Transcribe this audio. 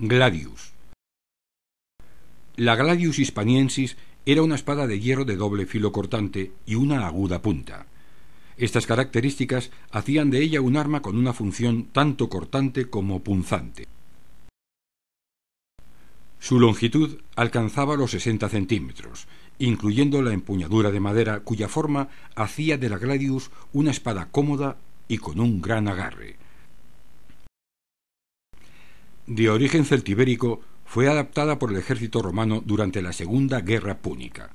Gladius. La Gladius hispaniensis era una espada de hierro de doble filo cortante y una aguda punta. Estas características hacían de ella un arma con una función tanto cortante como punzante. Su longitud alcanzaba los 60 centímetros, incluyendo la empuñadura de madera cuya forma hacía de la Gladius una espada cómoda y con un gran agarre de origen celtibérico, fue adaptada por el ejército romano durante la Segunda Guerra Púnica.